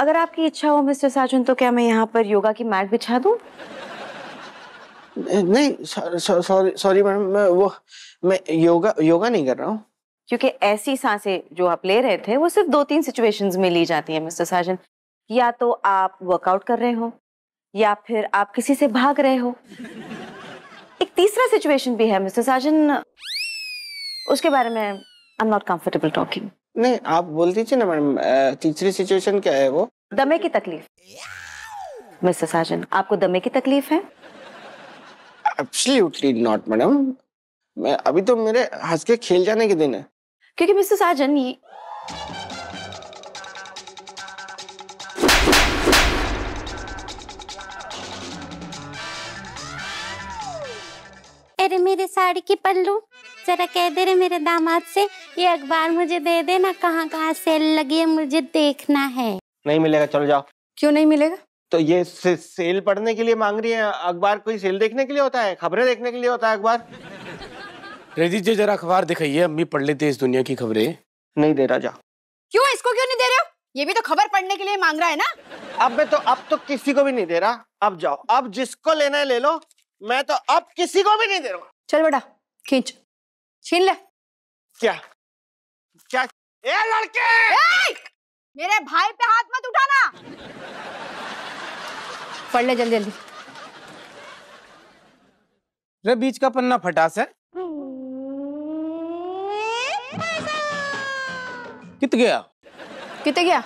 अगर आपकी इच्छा हो मिस्टर साजन तो क्या मैं यहाँ पर योगा की मैट बिछा दू नहीं सॉरी सॉरी मैडम मैं वो मैं योगा योगा नहीं कर रहा हूँ क्योंकि ऐसी सांसें जो आप ले रहे थे वो सिर्फ दो तीन सिचुएशंस में ली जाती हैं मिस्टर साजन या तो आप वर्कआउट कर रहे हो या फिर आप किसी से भाग रहे हो एक तीसरा सिचुएशन भी है मिस्टर साजन उसके बारे में I am not comfortable talking नहीं आप बोल दीजिए ना मैडम तीसरी सिचुएशन क्या है वो दमे की तकलीफ मिस्टर साजन आपको दमे की तकलीफ है एब्सोल्युटली नॉट मैडम मैं अभी तो मेरे हंस के खेल जाने के दिन है क्योंकि मिस्टर साजन रे मेरे साड़ी की पल्लू जरा कह दे रहे मेरे दामाद से ये अखबार मुझे दे देना कहाँ कहाँ सेल लगी है मुझे देखना है नहीं मिलेगा चलो जाओ क्यों नहीं मिलेगा तो ये से, सेल पढ़ने के लिए मांग रही है अखबार कोई सेल देखने के लिए होता है खबरें देखने के लिए होता है अखबार रेजी जी जरा अखबार दिखाइए अम्मी पढ़ लेते इस दुनिया की खबरें नहीं दे रहा जा क्यों इसको क्यों नहीं दे रहे हो ये भी तो खबर पढ़ने के लिए मांग रहा है ना अब मैं तो अब तो किसी को भी नहीं दे रहा अब जाओ अब जिसको लेना है ले लो मैं तो अब किसी को भी नहीं दे रहा चल बेटा खींच छीन ले क्या क्या ए लड़के ए! मेरे भाई पे हाथ मत उठाना पढ़ ले जल्दी जल्दी रे बीच का पन्ना फटा से कित गया कित गया